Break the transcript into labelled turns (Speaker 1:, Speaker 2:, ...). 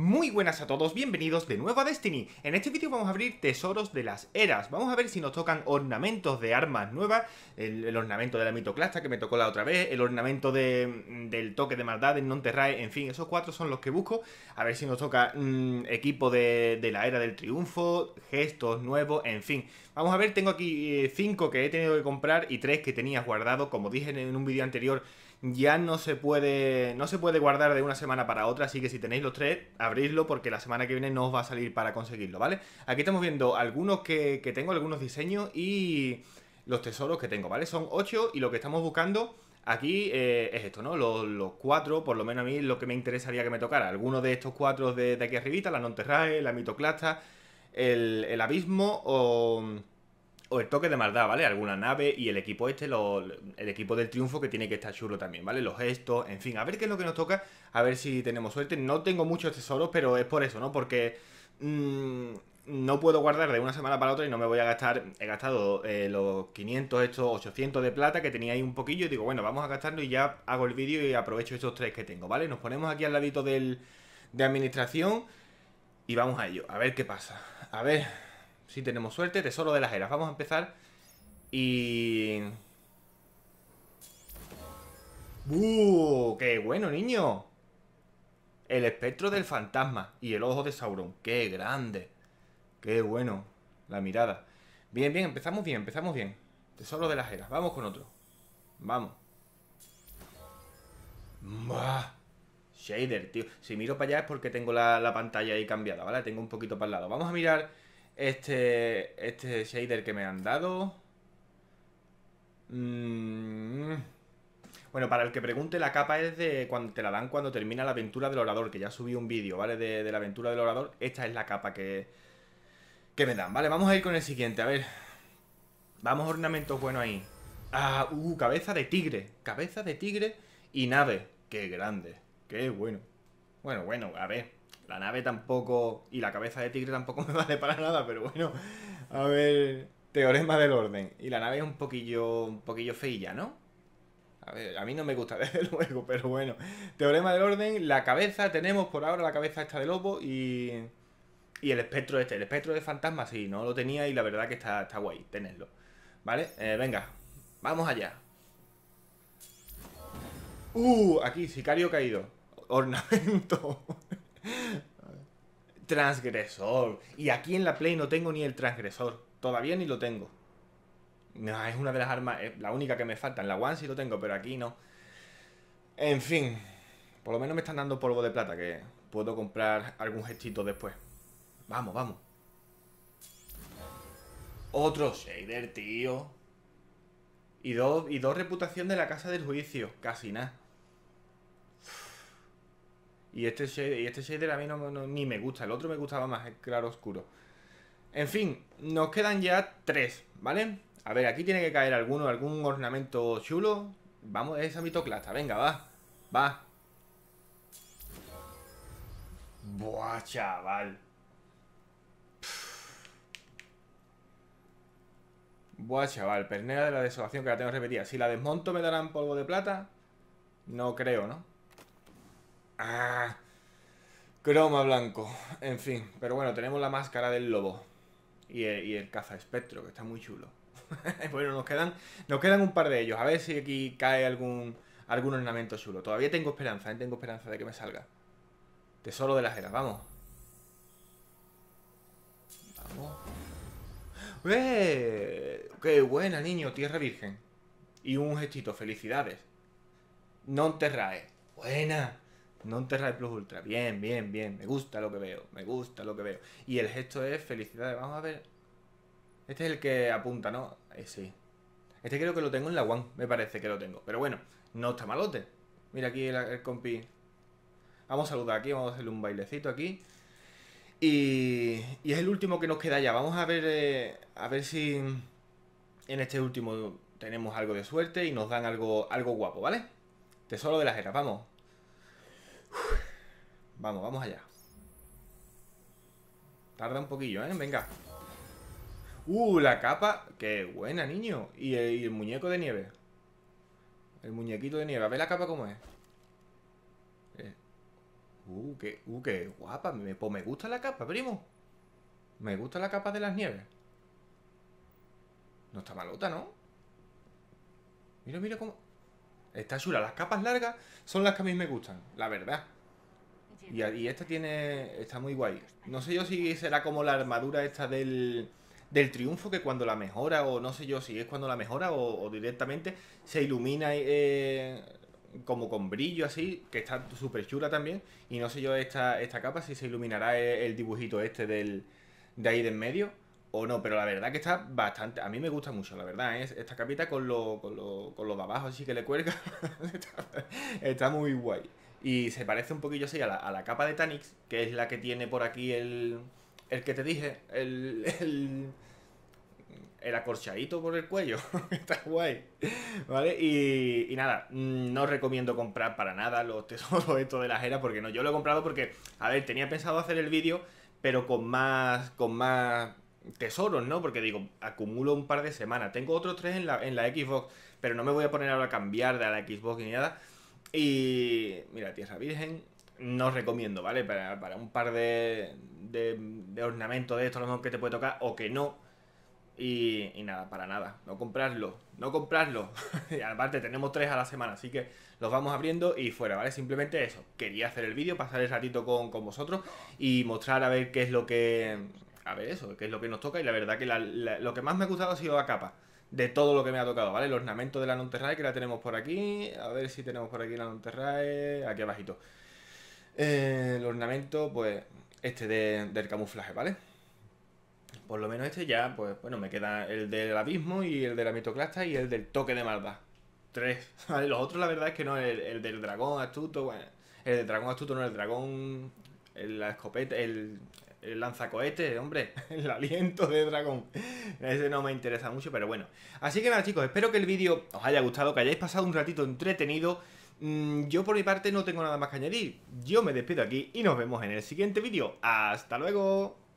Speaker 1: Muy buenas a todos, bienvenidos de nuevo a Destiny. En este vídeo vamos a abrir tesoros de las eras. Vamos a ver si nos tocan ornamentos de armas nuevas, el, ornamento de la mitoclasta que me tocó la otra vez, el ornamento de, del toque de maldad en Nonterrae, en fin, esos cuatro son los que busco. A ver si nos toca mm, equipo de, de, la era del triunfo, gestos nuevos, en fin. Vamos a ver, tengo aquí eh, cinco que he tenido que comprar y tres que tenía guardado, como dije en un vídeo anterior ya no se puede no se puede guardar de una semana para otra, así que si tenéis los tres, abridlo porque la semana que viene no os va a salir para conseguirlo, ¿vale? Aquí estamos viendo algunos que, tengo, algunos diseños y los tesoros que tengo, ¿vale? Son ocho y lo que estamos buscando aquí eh, es esto, ¿no? Los, cuatro, por lo menos a mí, lo que me interesaría que me tocara. Alguno de estos cuatro de, aquí arribita, la Nonterrae, la Mitoclasta, el, el Abismo o o el toque de maldad, ¿vale? Alguna nave y el equipo este, el equipo del triunfo que tiene que estar chulo también, ¿vale? Los gestos, en fin, a ver qué es lo que nos toca, a ver si tenemos suerte. No tengo muchos tesoros, pero es por eso, ¿no? Porque mm, no puedo guardar de una semana para otra y no me voy a gastar, he gastado eh, los 500, estos 800 de plata que tenía ahí un poquillo y digo, bueno, vamos a gastarlo y ya hago el vídeo y aprovecho estos tres que tengo, ¿vale? Nos ponemos aquí al ladito del, de administración y vamos a ello, a ver qué pasa. A ver... Si tenemos suerte, tesoro de las eras. Vamos a empezar. Y... ¡Uh! ¡Qué bueno, niño! El espectro del fantasma y el ojo de Sauron. ¡Qué grande! ¡Qué bueno! La mirada. Bien, bien, empezamos bien, empezamos bien. Tesoro de las eras. Vamos con otro. Vamos. Shader, tío. Si miro para allá es porque tengo la pantalla ahí cambiada, ¿vale? Tengo un poquito para el lado. Vamos a mirar este, este shader que me han dado. Mm. Bueno, para el que pregunte, la capa es de cuando te la dan cuando termina la aventura del orador, que ya subí un vídeo, ¿vale? De, la aventura del orador. Esta es la capa que, que me dan, ¿vale? Vamos a ir con el siguiente, a ver. Vamos, ornamentos buenos ahí. Ah, uh, cabeza de tigre. Cabeza de tigre y nave. Qué grande. Qué bueno. Bueno, bueno, a ver. La nave tampoco y la cabeza de tigre tampoco me vale para nada, pero bueno, a ver, teorema del orden. Y la nave es un poquillo, un poquillo feilla, ¿no? A ver, a mí no me gusta desde luego, pero bueno. Teorema del orden, la cabeza, tenemos por ahora la cabeza esta de lobo y... Y el espectro este, el espectro de fantasma sí, no lo tenía y la verdad que está, está guay tenerlo. ¿Vale? Eh, venga, vamos allá. Uh, aquí, sicario caído. Ornamento. transgresor. Y aquí en la Play no tengo ni el transgresor. Todavía ni lo tengo. No, es una de las armas, eh, la única que me falta. En la One sí lo tengo, pero aquí no. En fin, por lo menos me están dando polvo de plata, que puedo comprar algún gestito después. Vamos, vamos. Otro shader, tío. Y dos, y dos reputación de la casa del juicio, casi nada. Y este, shader, este a mí no, ni me gusta, el otro me gustaba más, el claro oscuro. En fin, nos quedan ya tres, ¿vale? A ver, aquí tiene que caer alguno, algún ornamento chulo. Vamos, esa mitoclasta, venga, va, va. Buah, chaval. Buah, chaval, pernera de la desolación que la tengo repetida. Si la desmonto me darán polvo de plata. No creo, ¿no? Ah, croma blanco. En fin, pero bueno, tenemos la máscara del lobo. Y el, caza espectro, que está muy chulo. bueno, nos quedan, nos quedan un par de ellos. A ver si aquí cae algún, algún ornamento chulo. Todavía tengo esperanza, ¿eh? tengo esperanza de que me salga. Tesoro de las eras, vamos. Vamos. ¡Eh! ¡Qué buena, niño! Tierra virgen. Y un gestito, felicidades. Non terrae. Buena. No un el Plus Ultra. Bien, bien, bien. Me gusta lo que veo. Me gusta lo que veo. Y el gesto es felicidades. Vamos a ver. Este es el que apunta, ¿no? Eh, sí. Este creo que lo tengo en la One. Me parece que lo tengo. Pero bueno, no está malote. Mira aquí el, compi. Vamos a saludar aquí. Vamos a hacerle un bailecito aquí. Y, y es el último que nos queda ya. Vamos a ver, eh, a ver si en este último tenemos algo de suerte y nos dan algo, algo guapo, ¿vale? Tesoro de las eras, vamos. Vamos, vamos allá. Tarda un poquillo, ¿eh? Venga. ¡Uh, la capa! ¡Qué buena, niño! Y el, muñeco de nieve. El muñequito de nieve. A ver la capa cómo es. Eh. Uh, qué, uh, qué guapa. Me, pues me gusta la capa, primo. Me gusta la capa de las nieves. No está malota, ¿no? Mira, mira cómo... Está chula. Las capas largas son las que a mí me gustan, la verdad. Y, esta tiene. Está muy guay. No sé yo si será como la armadura esta del, triunfo, que cuando la mejora, o no sé yo si es cuando la mejora, o, directamente se ilumina eh, como con brillo así, que está súper chula también. Y no sé yo esta, esta capa si se iluminará el, dibujito este del, de ahí de en medio o no, pero la verdad que está bastante. A mí me gusta mucho, la verdad. ¿eh? esta capita con lo, con lo, con abajo, así que le cuelga. está, muy guay. Y se parece un poquillo así a la, capa de Tanix, que es la que tiene por aquí el, el que te dije, el, el, el acorchadito por el cuello. Está guay. ¿Vale? Y, y, nada, mm, no recomiendo comprar para nada los tesoros estos de la Jera porque no, yo lo he comprado porque, a ver, tenía pensado hacer el vídeo, pero con más, con más tesoros, ¿no? Porque digo, acumulo un par de semanas. Tengo otros tres en la, en la Xbox, pero no me voy a poner ahora a cambiar de la Xbox ni nada. Y mira, Tierra Virgen, no recomiendo, ¿vale? Para, un par de, ornamentos de esto, lo mejor que te puede tocar o que no. Y, nada, para nada. No comprarlo, no comprarlo. y aparte, tenemos tres a la semana, así que los vamos abriendo y fuera, ¿vale? Simplemente eso. Quería hacer el vídeo, pasar el ratito con, vosotros y mostrar a ver qué es lo que. A ver, eso, qué es lo que nos toca. Y la verdad que lo que más me ha gustado ha sido la capa de todo lo que me ha tocado, ¿vale? El ornamento de la Nonterrae, que la tenemos por aquí. A ver si tenemos por aquí la Nonterrae. Aquí abajito. Eh, el ornamento, pues, este de, del camuflaje, ¿vale? Por lo menos este ya, pues, bueno, me queda el del abismo y el de la mitoclasta y el del toque de maldad. Tres, Los otros, la verdad es que no, el, del dragón astuto, bueno, el del dragón astuto no, el dragón, el, la escopeta, el, el lanzacohetes, hombre, el aliento de dragón. Ese no me interesa mucho, pero bueno. Así que nada, chicos, espero que el vídeo os haya gustado, que hayáis pasado un ratito entretenido. Mm, yo por mi parte no tengo nada más que añadir. Yo me despido aquí y nos vemos en el siguiente vídeo. ¡Hasta luego!